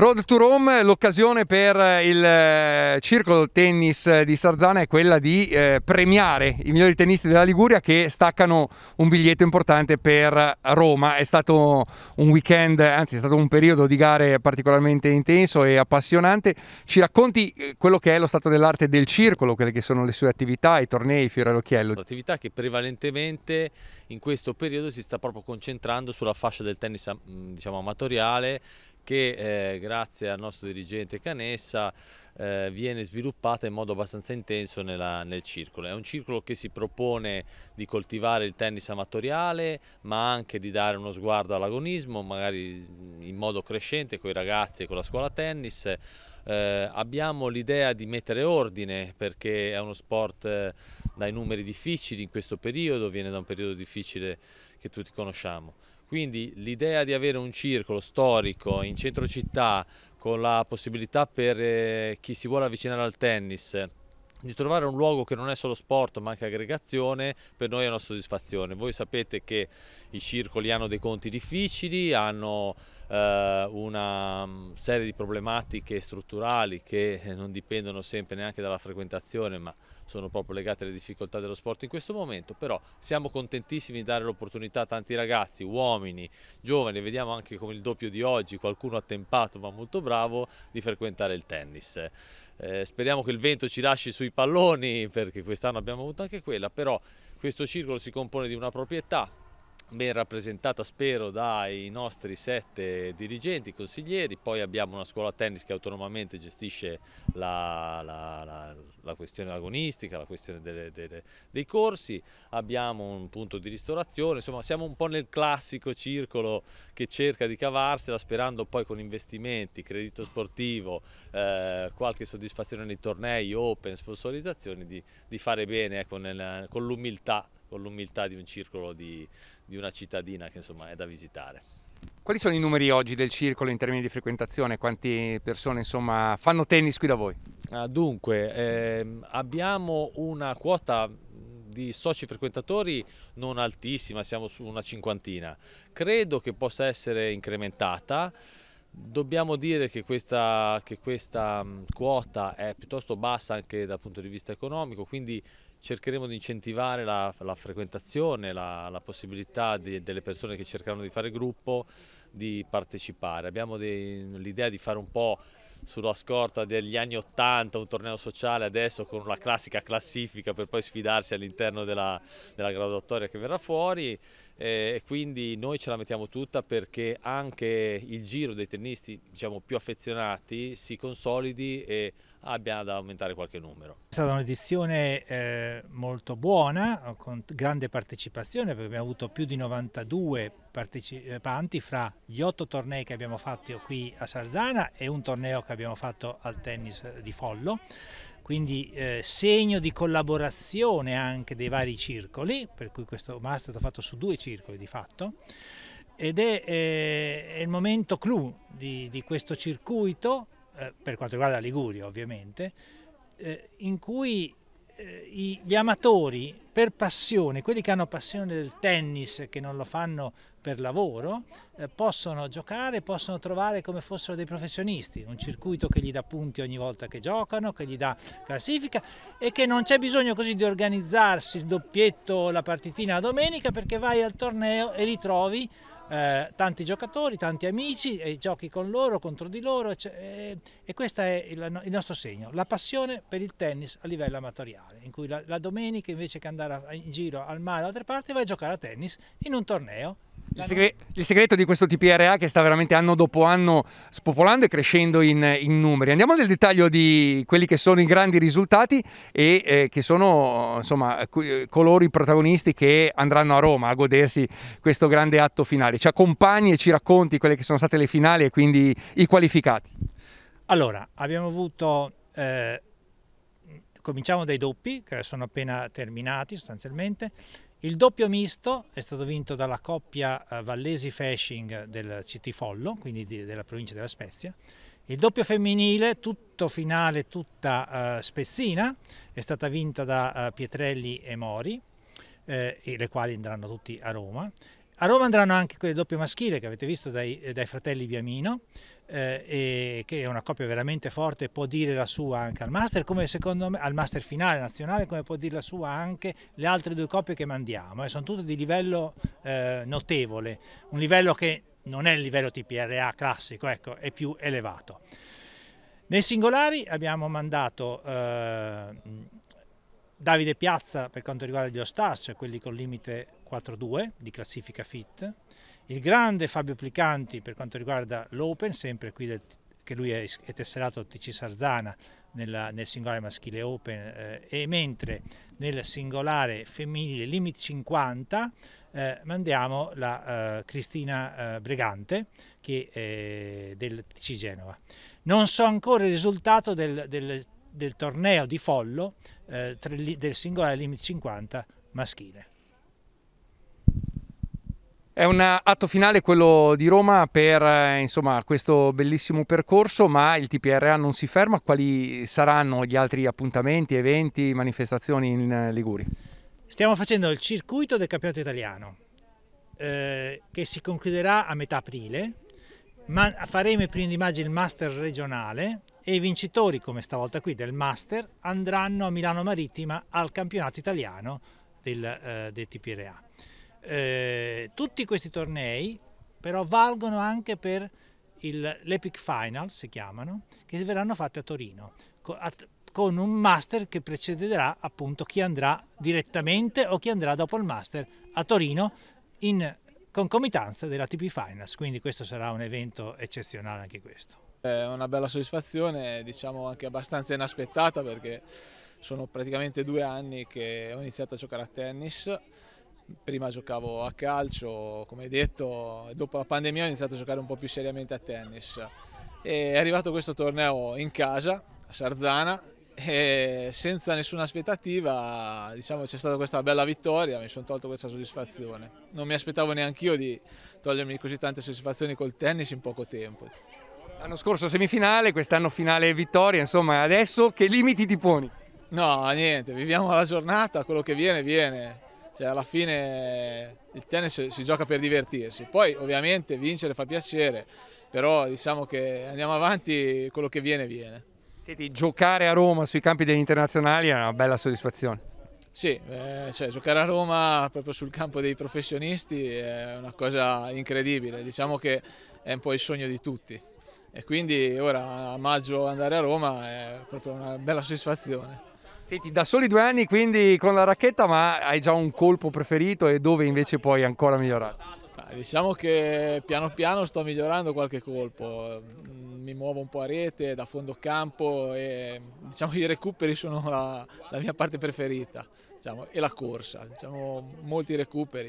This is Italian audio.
Road to Rome, l'occasione per eh, il eh, circolo tennis eh, di Sarzana è quella di eh, premiare i migliori tennisti della Liguria che staccano un biglietto importante per Roma. È stato un weekend, anzi è stato un periodo di gare particolarmente intenso e appassionante. Ci racconti quello che è lo stato dell'arte del circolo, quelle che sono le sue attività, i tornei, Fiore all'Occhiello. Attività che prevalentemente in questo periodo si sta proprio concentrando sulla fascia del tennis diciamo, amatoriale che eh, grazie al nostro dirigente Canessa eh, viene sviluppata in modo abbastanza intenso nella, nel circolo. È un circolo che si propone di coltivare il tennis amatoriale ma anche di dare uno sguardo all'agonismo, magari in modo crescente con i ragazzi e con la scuola tennis. Eh, abbiamo l'idea di mettere ordine perché è uno sport eh, dai numeri difficili in questo periodo, viene da un periodo difficile che tutti conosciamo. Quindi l'idea di avere un circolo storico in centro città con la possibilità per eh, chi si vuole avvicinare al tennis di trovare un luogo che non è solo sport ma anche aggregazione per noi è una soddisfazione. Voi sapete che i circoli hanno dei conti difficili, hanno eh, una mm, serie di problematiche strutturali che eh, non dipendono sempre neanche dalla frequentazione ma sono proprio legate alle difficoltà dello sport in questo momento, però siamo contentissimi di dare l'opportunità a tanti ragazzi, uomini, giovani, vediamo anche come il doppio di oggi, qualcuno attempato ma molto bravo, di frequentare il tennis. Eh, speriamo che il vento ci lasci sui palloni perché quest'anno abbiamo avuto anche quella, però questo circolo si compone di una proprietà ben rappresentata spero dai nostri sette dirigenti, consiglieri, poi abbiamo una scuola tennis che autonomamente gestisce la, la, la, la questione agonistica, la questione delle, delle, dei corsi, abbiamo un punto di ristorazione, insomma siamo un po' nel classico circolo che cerca di cavarsela sperando poi con investimenti, credito sportivo, eh, qualche soddisfazione nei tornei, open, sponsorizzazioni di, di fare bene eh, con con l'umiltà di un circolo di, di una cittadina che insomma è da visitare. Quali sono i numeri oggi del circolo in termini di frequentazione? Quante persone insomma, fanno tennis qui da voi? Ah, dunque, ehm, abbiamo una quota di soci frequentatori non altissima, siamo su una cinquantina. Credo che possa essere incrementata. Dobbiamo dire che questa, che questa quota è piuttosto bassa anche dal punto di vista economico, quindi cercheremo di incentivare la, la frequentazione, la, la possibilità di, delle persone che cercheranno di fare gruppo di partecipare. Abbiamo l'idea di fare un po' sulla scorta degli anni 80 un torneo sociale adesso con la classica classifica per poi sfidarsi all'interno della, della graduatoria che verrà fuori eh, e quindi noi ce la mettiamo tutta perché anche il giro dei tennisti diciamo, più affezionati si consolidi e abbia da aumentare qualche numero. È stata un'edizione eh, molto buona, con grande partecipazione perché abbiamo avuto più di 92 partecipanti eh, fra gli otto tornei che abbiamo fatto qui a Sarzana e un torneo che abbiamo fatto al tennis eh, di Follo quindi eh, segno di collaborazione anche dei vari circoli, per cui questo master è stato fatto su due circoli di fatto, ed è, eh, è il momento clou di, di questo circuito, eh, per quanto riguarda la Liguria ovviamente, eh, in cui eh, gli amatori per passione, quelli che hanno passione del tennis, che non lo fanno per lavoro, eh, possono giocare, possono trovare come fossero dei professionisti, un circuito che gli dà punti ogni volta che giocano, che gli dà classifica e che non c'è bisogno così di organizzarsi il doppietto, la partitina la domenica perché vai al torneo e li trovi eh, tanti giocatori, tanti amici e giochi con loro, contro di loro eh, e, e questo è il, il, nostro segno, la passione per il tennis a livello amatoriale, in cui la, la domenica invece che andare a, in giro al mare o altre parti vai a giocare a tennis in un torneo il, segre- il, segreto di questo TPRA che sta veramente anno dopo anno spopolando e crescendo in, in numeri. Andiamo nel dettaglio di quelli che sono i grandi risultati e eh, che sono insomma, eh, coloro i protagonisti che andranno a Roma a godersi questo grande atto finale. Ci accompagni e ci racconti quelle che sono state le finali e quindi i qualificati. Allora, abbiamo avuto... Eh, cominciamo dai doppi che sono appena terminati sostanzialmente il doppio misto è stato vinto dalla coppia eh, Vallesi Fashing del CT quindi di, della provincia della Spezia. Il doppio femminile, tutto finale, tutta uh, spezzina, è stata vinta da uh, Pietrelli e Mori, eh, le quali andranno tutti a Roma. A Roma andranno anche quelle doppie maschile che avete visto dai, eh, dai fratelli Biamino, eh, che è una coppia veramente forte, può dire la sua anche al master, come secondo me, al master finale nazionale, come può dire la sua anche le altre due coppie che mandiamo. E eh. sono tutte di livello eh, notevole, un livello che non è il livello TPRA classico, ecco, è più elevato. Nei singolari abbiamo mandato... Eh, Davide Piazza per quanto riguarda gli All-Stars, cioè quelli con limite 4-2 di classifica fit, il grande Fabio Plicanti per quanto riguarda l'Open, sempre qui del, che lui è, è tesserato TC Sarzana nella, nel singolare maschile Open eh, e mentre nel singolare femminile Limit 50 eh, mandiamo la eh, Cristina eh, Bregante che è del TC Genova. Non so ancora il risultato del, del del torneo di Follo eh, del singolare Limit 50 maschile. È un atto finale quello di Roma per eh, insomma, questo bellissimo percorso, ma il TPRA non si ferma. Quali saranno gli altri appuntamenti, eventi, manifestazioni in eh, Liguri? Stiamo facendo il circuito del campionato italiano eh, che si concluderà a metà aprile, ma faremo i primi di maggio il master regionale e i vincitori, come stavolta qui, del Master andranno a Milano Marittima al campionato italiano del, eh, del TPRA. Eh, tutti questi tornei però valgono anche per l'Epic Final, si chiamano, che verranno fatti a Torino, co a con un master che precederà appunto chi andrà direttamente o chi andrà dopo il master a Torino in concomitanza della TP Finals, quindi questo sarà un evento eccezionale anche questo. È una bella soddisfazione, diciamo anche abbastanza inaspettata perché sono praticamente due anni che ho iniziato a giocare a tennis. Prima giocavo a calcio, come detto, dopo la pandemia ho iniziato a giocare un po' più seriamente a tennis. E è arrivato questo torneo in casa, a Sarzana, e senza nessuna aspettativa diciamo, c'è stata questa bella vittoria, mi sono tolto questa soddisfazione. Non mi aspettavo neanche io di togliermi così tante soddisfazioni col tennis in poco tempo. L'anno scorso semifinale, quest'anno finale vittoria, insomma adesso che limiti ti poni? No, niente, viviamo la giornata, quello che viene viene. Cioè, alla fine il tennis si gioca per divertirsi. Poi ovviamente vincere fa piacere, però diciamo che andiamo avanti, quello che viene viene. Senti, giocare a Roma sui campi degli internazionali è una bella soddisfazione. Sì, eh, cioè, giocare a Roma proprio sul campo dei professionisti è una cosa incredibile, diciamo che è un po' il sogno di tutti e quindi ora a maggio andare a Roma è proprio una bella soddisfazione. Senti, da soli due anni quindi con la racchetta, ma hai già un colpo preferito e dove invece puoi ancora migliorare? diciamo che piano piano sto migliorando qualche colpo, mm, mi muovo un po' a rete, da fondo campo e diciamo i recuperi sono la, la mia parte preferita diciamo, e la corsa, diciamo molti recuperi.